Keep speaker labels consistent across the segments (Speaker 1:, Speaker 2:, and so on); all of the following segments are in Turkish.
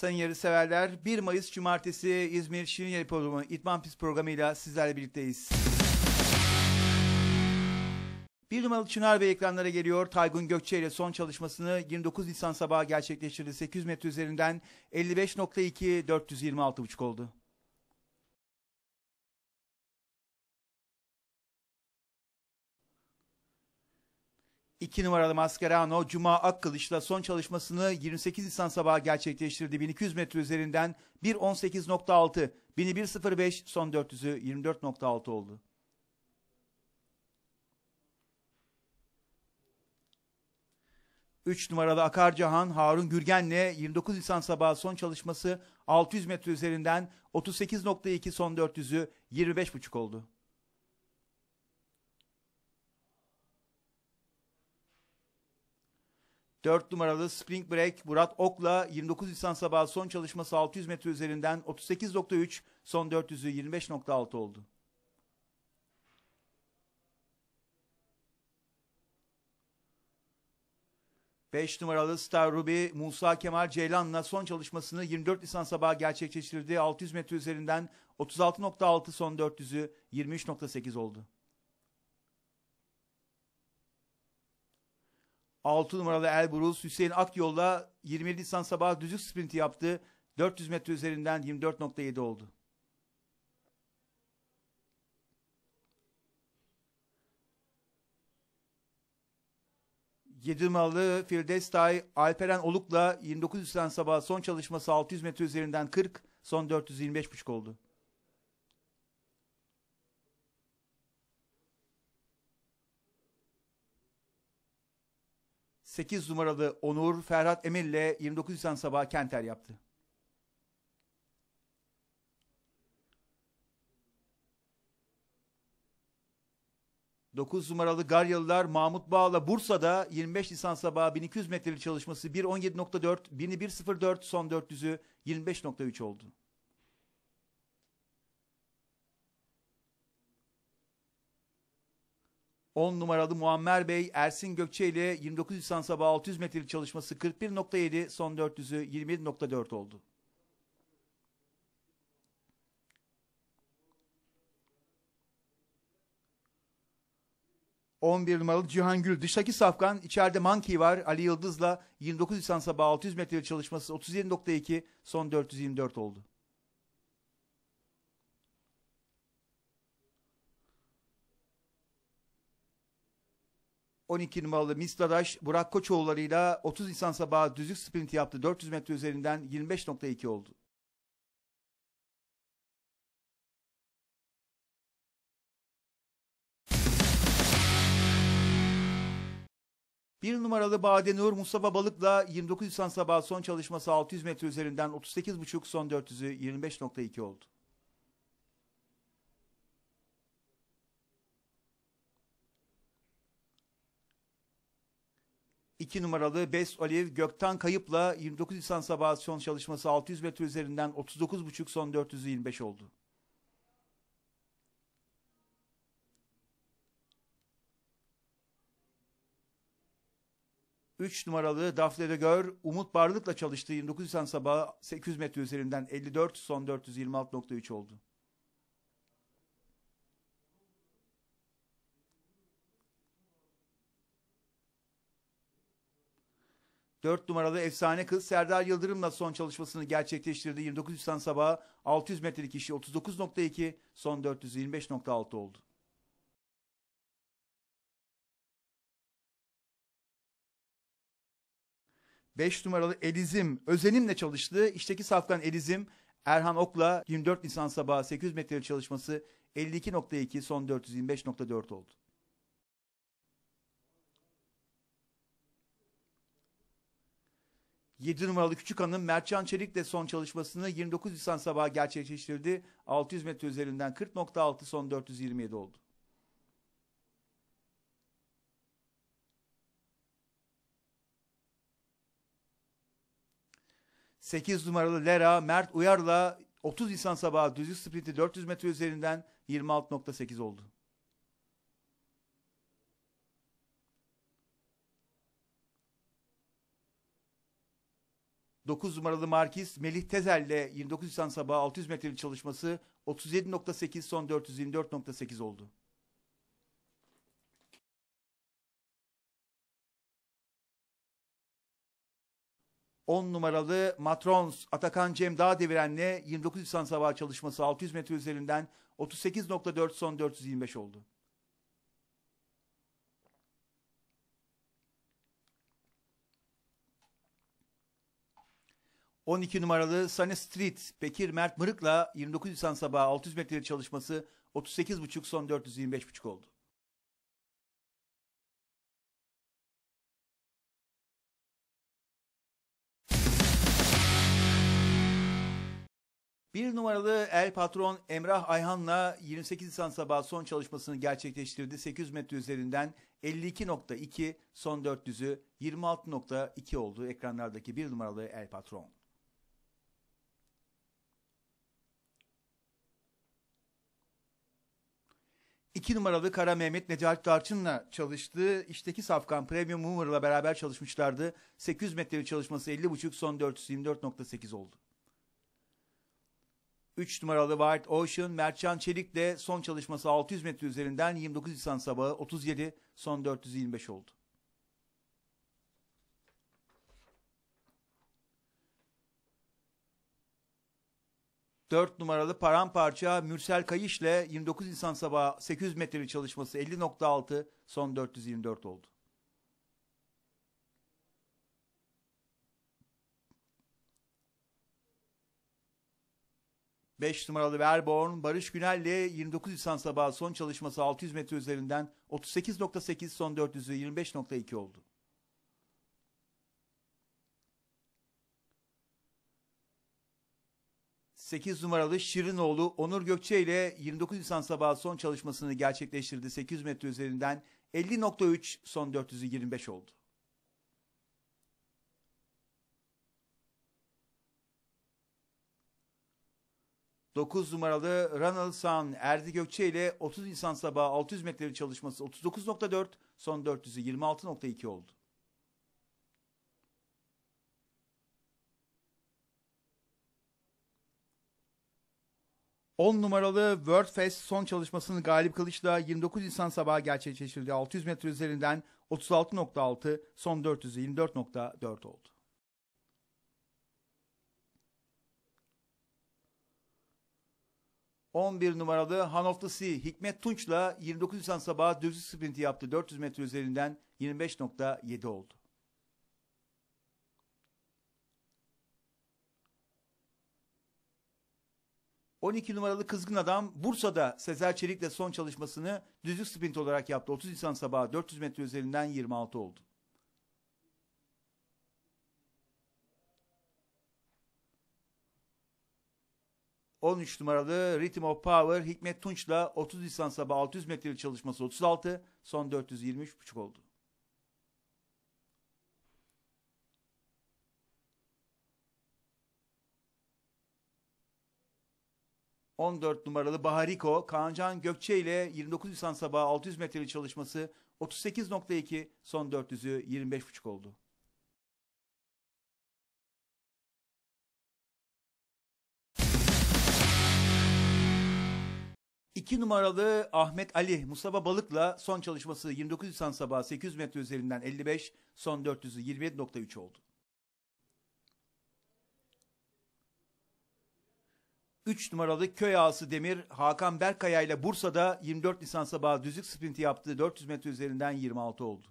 Speaker 1: Sayın yarışseverler 1 Mayıs Cumartesi İzmir Şirin Yeri programı İtman Pist programıyla sizlerle birlikteyiz. Bir numaralı Çınar Bey ekranlara geliyor. Taygun Gökçe ile son çalışmasını 29 Nisan sabahı gerçekleştirdi. 800 metre üzerinden 55.2 426.5 oldu. İki numaralı Mascherano Cuma Akkılıç'la son çalışmasını 28 Nisan sabahı gerçekleştirdi. 1200 metre üzerinden 1.18.6, 1105 son 400'ü 24.6 oldu. Üç numaralı Akarcahan Harun Gürgen'le 29 Nisan sabahı son çalışması 600 metre üzerinden 38.2 son 400'ü 25.5 oldu. 4 numaralı Spring Break Murat Ok'la 29 Nisan sabahı son çalışması 600 metre üzerinden 38.3 son 400'ü 25.6 oldu. Beş numaralı Star Ruby Musa Kemal Ceylan'la son çalışmasını 24 Nisan sabahı gerçekleştirdi. 600 metre üzerinden 36.6 son 400'ü 23.8 oldu. 6 numaralı Elburuz Hüseyin Akyol'la 27 Nisan sabahı düzük sprinti yaptı. 400 metre üzerinden 24.7 oldu. Yedirmalı Firdestay Alperen Oluk'la 29 Nisan sabahı son çalışması 600 metre üzerinden 40, son 425.5 oldu. 8 numaralı Onur Ferhat Emel ile 29 Nisan sabahı Kenter yaptı. Dokuz numaralı Garyalılar Mahmut Bağla Bursa'da 25 Nisan sabahı 1200 metreli çalışması 1.17.4, 1.1.04 son 400'ü 25.3 oldu. 10 numaralı Muammer Bey, Ersin Gökçe ile 29 Nisan sabahı 600 metrelik çalışması 41.7, son 400'ü 27.4 oldu. On bir numaralı Cihan Gül. Dıştaki safkan içeride Monkey var. Ali Yıldız'la 29 Nisan sabahı 600 metrelik çalışması 37.2 son 424 oldu. 12 numaralı Misladaş Burak Koçoğulları'yla 30 Nisan sabahı düzlük sprinti yaptı. 400 metre üzerinden 25.2 oldu. Bir numaralı Badenur Mustafa Balık'la 29 Nisan sabahı son çalışması 600 metre üzerinden 38.5 son 400'ü 25.2 oldu. 2 numaralı Best Olive Gökten Kayıp'la 29 Nisan sabahı son çalışması 600 metre üzerinden 39.5 son 425 oldu. Üç numaralı Dafne Gör Umut Barlık'la çalıştığı 29 Nisan sabahı 800 metre üzerinden 54 son 426.3 oldu. 4 numaralı efsane kız Serdar Yıldırım'la son çalışmasını gerçekleştirdi. 29 Nisan sabahı 600 metrelik işi 39.2, son 425.6 oldu. Beş numaralı Elizim, Özenim'le çalıştı. İşteki safkan Elizim, Erhan Ok'la 24 Nisan sabahı 800 metre çalışması 52.2, son 425.4 oldu. 7 numaralı küçük hanım Mertcan Çelik de son çalışmasını 29 Nisan sabahı gerçekleştirdi. 600 metre üzerinden 40.6 son 427 oldu. Sekiz numaralı Lera Mert Uyar'la 30 Nisan sabahı düzlük sprinti 400 metre üzerinden 26.8 oldu. 9 numaralı Markis Melih Tezel'le 29 Nisan sabahı 600 metrelik çalışması 37.8 son 424.8 oldu. On numaralı Matrons Atakan Cem Devirenle 29 Nisan sabahı çalışması 600 metre üzerinden 38.4 son 425 oldu. 12 numaralı Sunny Street Bekir Mert Mırık'la 29 Nisan sabahı 600 metre çalışması 38.5 son 425.5 oldu. Bir numaralı El Patron Emrah Ayhan'la 28 Nisan sabahı son çalışmasını gerçekleştirdi. 800 metre üzerinden 52.2 son 400'ü 26.2 oldu ekranlardaki bir numaralı El Patron. 2 numaralı Kara Mehmet Necat Tarçın'la çalıştığı işteki Safkan Premium Hummer'la beraber çalışmışlardı. 800 metrelik çalışması 50.5 son 424.8 oldu. 3 numaralı White Ocean Mertcan Çelik de son çalışması 600 metre üzerinden 29 Nisan sabahı 37 son 425 oldu. 4 numaralı paramparça Mürsel Kayış ile 29 insan sabahı 800 metreli çalışması 50.6 son 424 oldu. Beş numaralı Verborn, Barış Günel'le 29 Nisan sabahı son çalışması 600 metre üzerinden 38.8 son 425.2 oldu. 8 numaralı Şirinoğlu Onur Gökçe ile 29 Nisan sabahı son çalışmasını gerçekleştirdi. 800 metre üzerinden 50.3 son 425 oldu. Dokuz numaralı Ronald San Erdi Gökçe ile 30 Nisan sabahı 600 metreli çalışması 39.4 son 426.2 oldu. 10 numaralı World Fest son çalışmasını Galip Kılıç'la 29 Nisan sabahı gerçekleştirdiği 600 metre üzerinden 36.6 son 400'ü 24.4 oldu. ...11 numaralı Han of the Sea Hikmet Tunç'la 29 Nisan sabahı düzlük sprinti yaptı. 400 metre üzerinden 25.7 oldu. 12 numaralı kızgın adam Bursa'da Sezer Çelik'le son çalışmasını düzlük sprint olarak yaptı. 30 Nisan sabahı 400 metre üzerinden 26 oldu. ...13 numaralı Rhythm of Power Hikmet Tunç'la 30 Nisan sabahı 600 metreli çalışması 36, son 423,5 oldu. 14 numaralı Bahariko, Kaancan Gökçe ile 29 Nisan sabahı 600 metreli çalışması 38.2, son 400'ü 25.5 oldu. İki numaralı Ahmet Ali Mustafa Balık'la son çalışması 29 Nisan sabahı 800 metre üzerinden 55, son 400'ü 27.3 oldu. 3 numaralı köy ağası Demir Hakan Berkaya ile Bursa'da 24 Nisan sabahı düzlük sprinti yaptığı 400 metre üzerinden 26 oldu.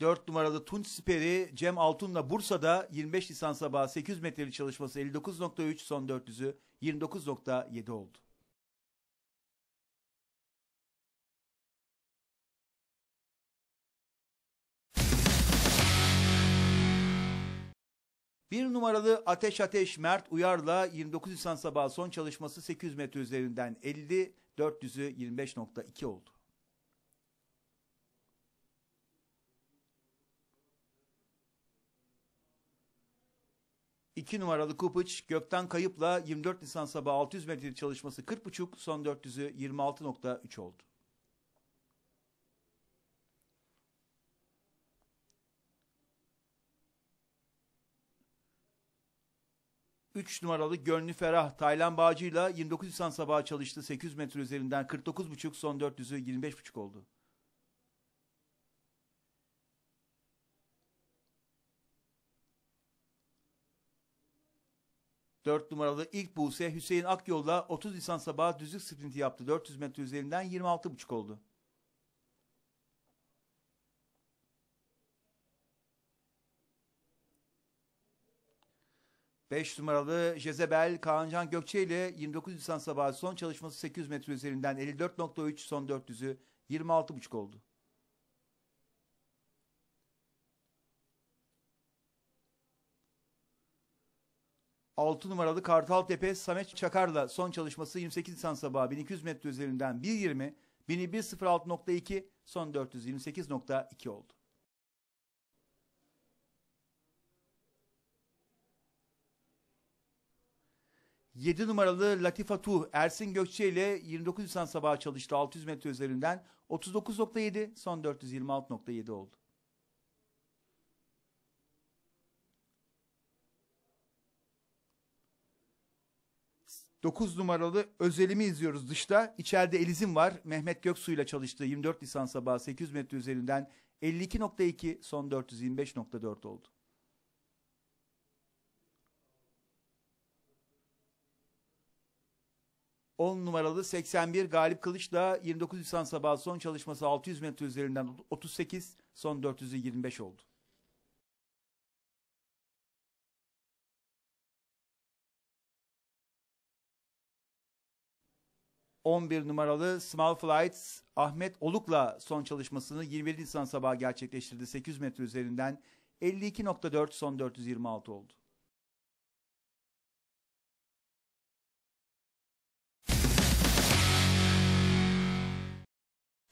Speaker 1: Dört numaralı Tunç Siperi Cem Altun'la Bursa'da 25 Nisan sabahı 800 metreli çalışması 59.3 son 400'ü 29.7 oldu. Bir numaralı Ateş Ateş Mert Uyar'la 29 Nisan sabahı son çalışması 800 metre üzerinden 50, 400'ü 25.2 oldu. İki numaralı Kupic gökten kayıpla 24 Nisan sabahı 600 metre çalışması 40.5 son 400'ü 26.3 oldu. 3 numaralı Gönlü Ferah Taylan Bağcı'yla 29 Nisan sabahı çalıştı. 800 metre üzerinden 49.5 son 400'ü 25.5 oldu. Dört numaralı ilk Buse Hüseyin Akyol'la 30 Nisan sabahı düzlük sprinti yaptı. 400 metre üzerinden 26.5 oldu. 5 numaralı Jezebel Kaancan Gökçe ile 29 Nisan sabahı son çalışması 800 metre üzerinden 54.3 son 400'ü 26.5 oldu. Altı numaralı Kartal Tepe Samet Çakar'la son çalışması 28 Nisan sabahı 1200 metre üzerinden 1.20, 1.06.2 son 428.2 oldu. 7 numaralı Latifa Tuh Ersin Gökçe ile 29 Nisan sabahı çalıştı 600 metre üzerinden 39.7 son 426.7 oldu. Dokuz numaralı özelimi izliyoruz dışta. İçeride Elizim var. Mehmet Göksu ile çalıştığı 24 Nisan sabahı 800 metre üzerinden 52.2 son 425.4 oldu. 10 numaralı 81 Galip Kılıç'la 29 Nisan sabahı son çalışması 600 metre üzerinden 38, son 425 oldu. ...11 numaralı Small Flights Ahmet Oluk'la son çalışmasını 21 Nisan sabahı gerçekleştirdi. 800 metre üzerinden 52.4 son 426 oldu.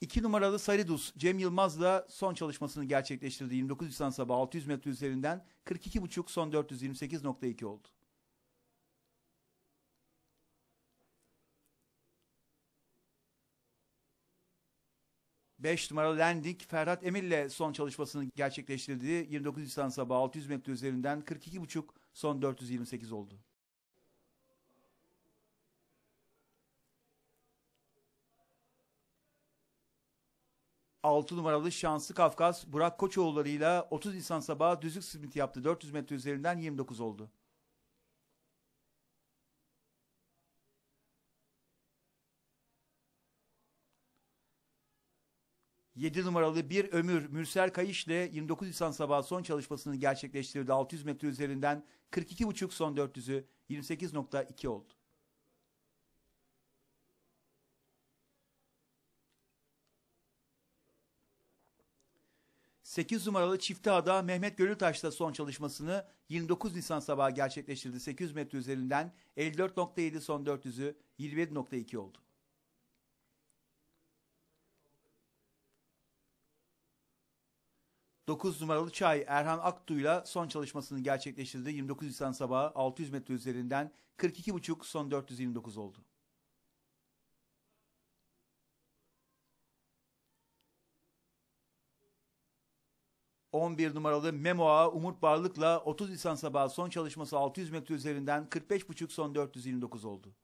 Speaker 1: İki numaralı Saridus Cem Yılmaz'la son çalışmasını gerçekleştirdi. 29 Nisan sabahı 600 metre üzerinden 42.5 son 428.2 oldu. Beş numaralı Landing Ferhat Emir'le son çalışmasını gerçekleştirdiği 29 Nisan sabahı 600 metre üzerinden 42.5 son 428 oldu. 6 numaralı şanslı Kafkas Burak Koçoğulları'yla 30 Nisan sabahı düzük simit yaptı. 400 metre üzerinden 29 oldu. Yedi numaralı bir ömür Mürsel Kayış ile 29 Nisan sabahı son çalışmasını gerçekleştirdi. 600 metre üzerinden 42,5 son 400'ü 28.2 oldu. 8 numaralı çifte ada Mehmet Gönültaş'ta son çalışmasını 29 Nisan sabahı gerçekleştirdi. 800 metre üzerinden 54.7 son 400'ü 27.2 oldu. Dokuz numaralı Çay Erhan Aktu'yla son çalışmasını gerçekleştirdi. 29 Nisan sabahı 600 metre üzerinden 42.5 son 429 oldu. 11 numaralı Memo'a Umut Barlık'la 30 Nisan sabahı son çalışması 600 metre üzerinden 45.5 son 429 oldu.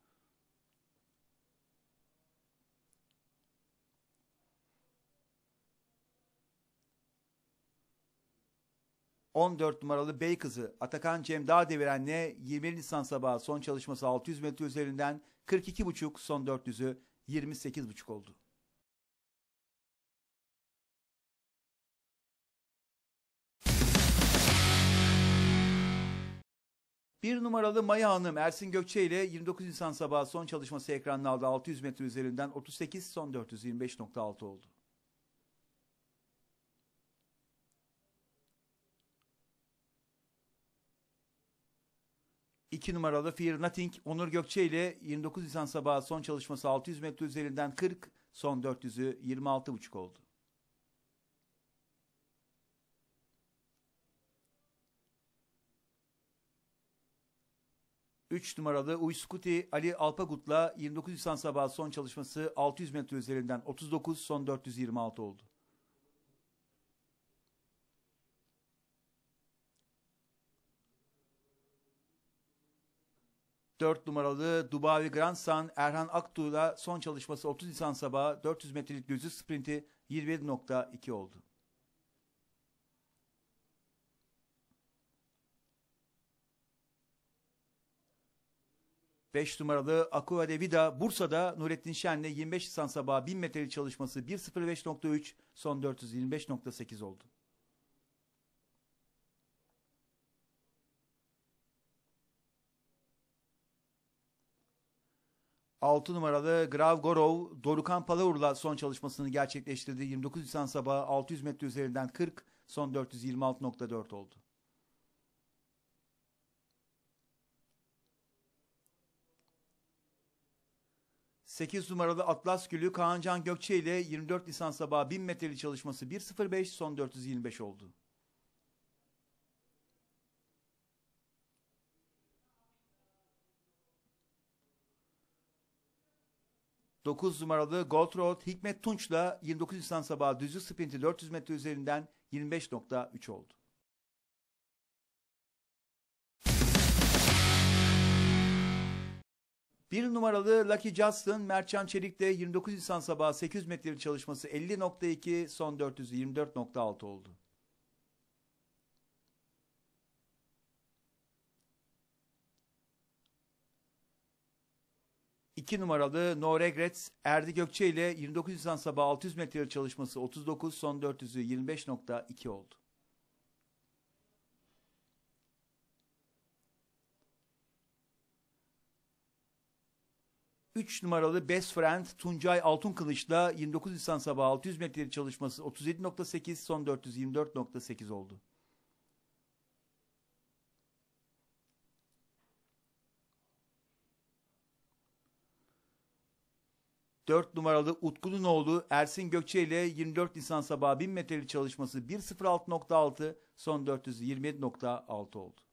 Speaker 1: ...14 numaralı Bey kızı Atakan Cem Dağdeviren'le 20 Nisan sabahı son çalışması 600 metre üzerinden 42.5 son 400'ü 28.5 oldu. Bir numaralı Maya Hanım Ersin Gökçe ile 29 Nisan sabahı son çalışması ekranına aldı. 600 metre üzerinden 38 son 425.6 oldu. İki numaralı Fear Nothing Onur Gökçe ile 29 Nisan sabahı son çalışması 600 metre üzerinden 40 son 400'ü 26.5 oldu. 3 numaralı Uyskuti Ali Alpagut'la 29 Nisan sabahı son çalışması 600 metre üzerinden 39 son 426 oldu. Dört numaralı Dubavi Grandsan Erhan Aktu'la son çalışması 30 Nisan sabahı 400 metrelik düzü sprinti 21.2 oldu. 5 numaralı Aqua de Vida Bursa'da Nurettin Şen'le 25 Nisan sabahı 1000 metreli çalışması 1.05.3 son 425.8 oldu. Altı numaralı Grav Gorov, Dorukan Palaurla son çalışmasını gerçekleştirdi. 29 Nisan sabahı 600 metre üzerinden 40, son 426.4 oldu. 8 numaralı Atlas Gülü Kaan Gökçe ile 24 Nisan sabahı 1000 metreli çalışması 1.05 son 425 oldu. Dokuz numaralı Gold Road Hikmet Tunç'la 29 Nisan sabahı düzü sprinti 400 metre üzerinden 25.3 oldu. Bir numaralı Lucky Justin, Mertcan Çelik'te 29 insan sabahı 800 metrelik çalışması 50.2, son 400'ü 24.6 oldu. İki numaralı No Regrets, Erdi Gökçe ile 29 insan sabahı 600 metrelik çalışması 39, son 400'ü 25.2 oldu. 3 numaralı Best Friend Tuncay Altınkılıç'la 29 Nisan sabahı 600 metrelik çalışması 37.8 son 424.8 oldu. Dört numaralı Utku'nun oğlu Ersin Gökçe ile 24 Nisan sabahı 1000 metreli çalışması 1.06.6 son 427.6 oldu.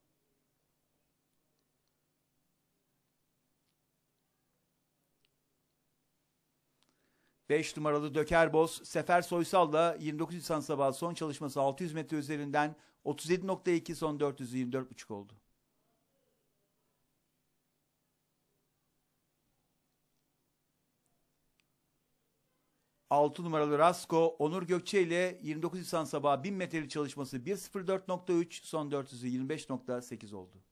Speaker 1: 5 numaralı Döker Dökerboz, Sefer Soysal Soysal'la 29 Nisan sabahı son çalışması 600 metre üzerinden 37.2 son 424.5 oldu. Altı numaralı Rasko, Onur Gökçe ile 29 Nisan sabahı 1000 metreli çalışması 1.04.3, son 425.8 oldu.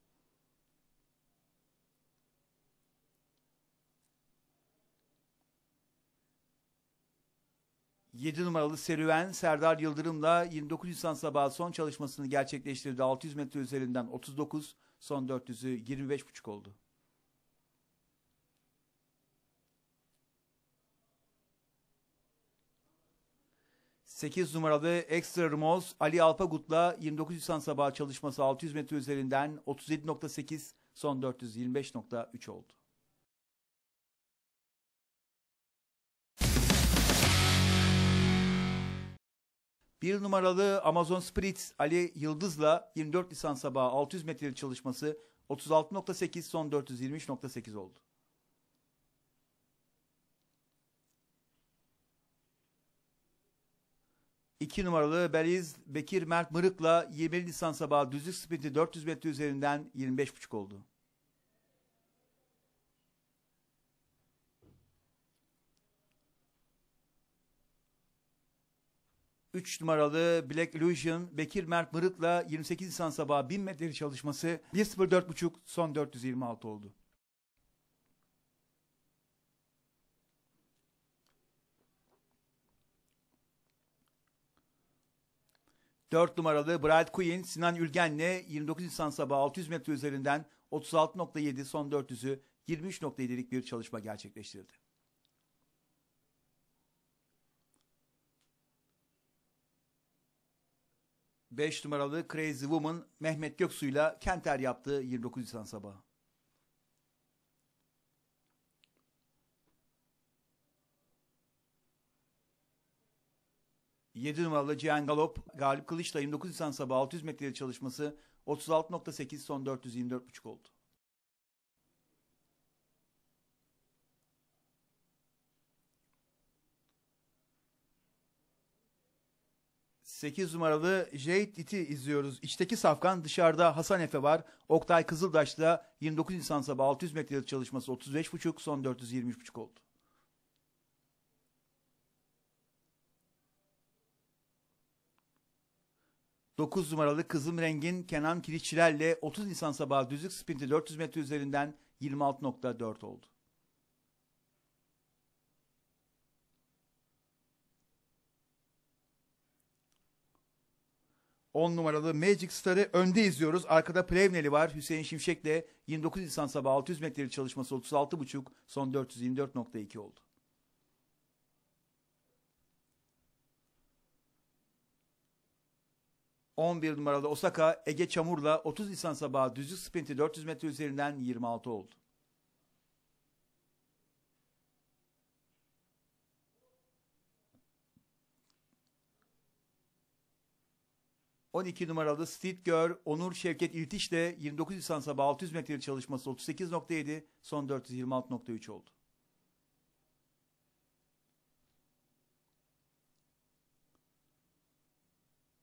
Speaker 1: 7 numaralı serüven Serdar Yıldırım'la 29 Nisan sabahı son çalışmasını gerçekleştirdi. 600 metre üzerinden 39, son 400'ü 25,5 oldu. Sekiz numaralı Extra Ramos Ali Alpagut'la 29 Nisan sabahı çalışması 600 metre üzerinden 37.8 son 425.3 oldu. Bir numaralı Amazon Spirit Ali Yıldız'la 24 Nisan sabahı 600 metrelik çalışması 36.8 son 423.8 oldu. İki numaralı Beliz Bekir Mert Mırık'la 20 Nisan sabahı düzlük sprinti 400 metre üzerinden 25.5 oldu. 3 numaralı Black Illusion Bekir Mert Mırık'la 28 Nisan sabahı 1000 metrelik çalışması 1.04.5 son 426 oldu. Dört numaralı Bright Queen Sinan Ülgen'le 29 Nisan sabahı 600 metre üzerinden 36.7 son 400'ü 23.7'lik bir çalışma gerçekleştirdi. 5 numaralı Crazy Woman Mehmet Göksu'yla Kenter yaptı 29 Nisan sabahı. Yedi numaralı Cihan Galop, Galip Kılıç'la 29 Nisan sabahı 600 metrelik çalışması 36.8 son 424.5 oldu. 8 numaralı Jade Dit'i izliyoruz. İçteki safkan dışarıda Hasan Efe var. Oktay Kızıldaş'ta 29 Nisan sabahı 600 metrelik çalışması 35.5 son 423.5 oldu. Dokuz numaralı Kızım Rengin Kenan Kiliççiler'le 30 Nisan sabahı düzlük sprinti 400 metre üzerinden 26.4 oldu. 10 numaralı Magic Star'ı önde izliyoruz. Arkada Plevneli var. Hüseyin Şimşek'le 29 Nisan sabah 600 metreli çalışması 36.5 son 424.2 oldu. ...11 numaralı Osaka Ege Çamur'la 30 Nisan sabahı düzlük sprinti 400 metre üzerinden 26 oldu. 12 numaralı Street Girl Onur Şevket İltiş de 29 Nisan sabah 600 metrelik çalışması 38.7 son 426.3 oldu.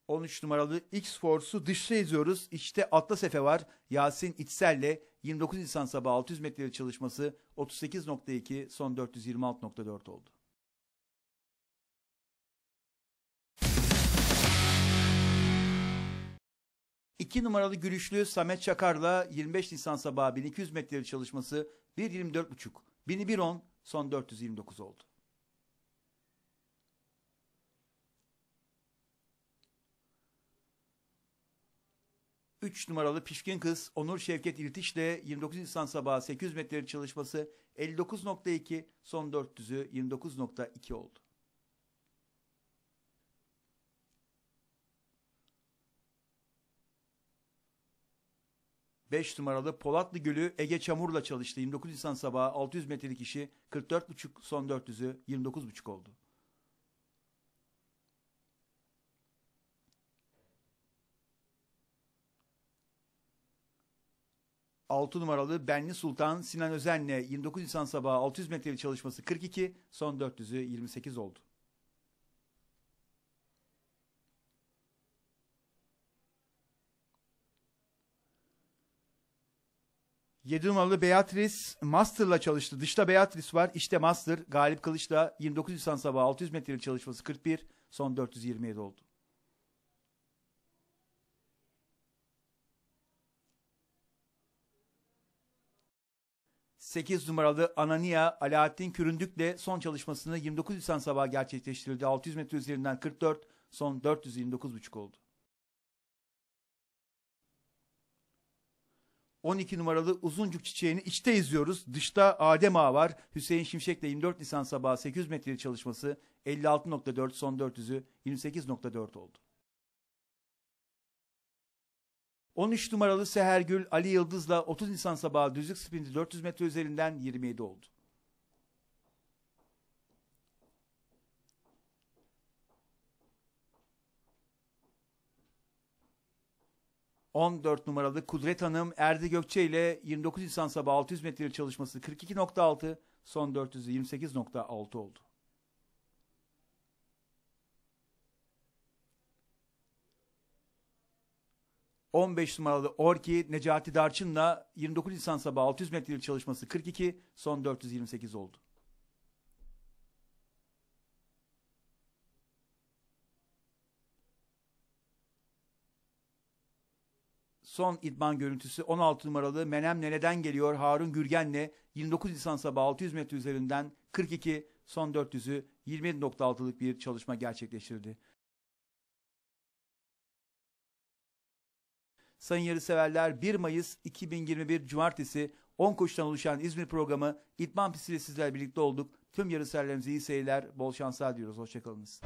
Speaker 1: 13 numaralı X-Force'u dışta izliyoruz. İşte Atlas Efe var. Yasin İçsel'le 29 Nisan sabah 600 metrelik çalışması 38.2 son 426.4 oldu. 2 numaralı gülüşlü Samet Çakar'la 25 Nisan sabahı 1200 metrelik çalışması 1.24.5, 1.1.10 son 429 oldu. Üç numaralı pişkin kız Onur Şevket İltiş ile 29 Nisan sabahı 800 metrelik çalışması 59.2 son 400'ü 29.2 oldu. 5 numaralı Polatlı Gölü Ege Çamur'la çalıştı. 29 Nisan sabahı 600 metrelik işi 44,5 son 400'ü 29,5 oldu. Altı numaralı Benli Sultan Sinan Özen'le 29 Nisan sabahı 600 metrelik çalışması 42, son 400'ü 28 oldu. 7 numaralı Beatrice Master'la çalıştı. Dışta Beatrice var. İşte Master. Galip Kılıç da 29 Nisan sabahı 600 metrelik çalışması 41. Son 427 oldu. Sekiz numaralı Anania Alaaddin Küründük'le son çalışmasını 29 Nisan sabahı gerçekleştirildi. 600 metre üzerinden 44, son 429,5 oldu. 12 numaralı uzuncuk çiçeğini içte izliyoruz. Dışta Adem Ağa var. Hüseyin Şimşek'le 24 Nisan sabahı 800 metre çalışması 56.4 son 400'ü 28.4 oldu. 13 numaralı Sehergül Ali Yıldız'la 30 Nisan sabahı düzlük sprinti 400 metre üzerinden 27 oldu. 14 numaralı Kudret Hanım Erdi Gökçe ile 29 Nisan sabahı 600 metre çalışması 42.6 son 400'ü 28.6 oldu. ...15 numaralı Orki Necati Darçın'la 29 Nisan sabahı 600 metrelik çalışması 42, son 428 oldu. son idman görüntüsü 16 numaralı Menem Nene'den geliyor Harun Gürgen'le 29 Nisan sabahı 600 metre üzerinden 42 son 400'ü 27.6'lık bir çalışma gerçekleştirdi. Sayın yarışseverler 1 Mayıs 2021 Cumartesi 10 koşudan oluşan İzmir programı İdman Pisti'yle sizlerle birlikte olduk. Tüm yarışseverlerimize iyi seyirler, bol şanslar diyoruz. Hoşçakalınız.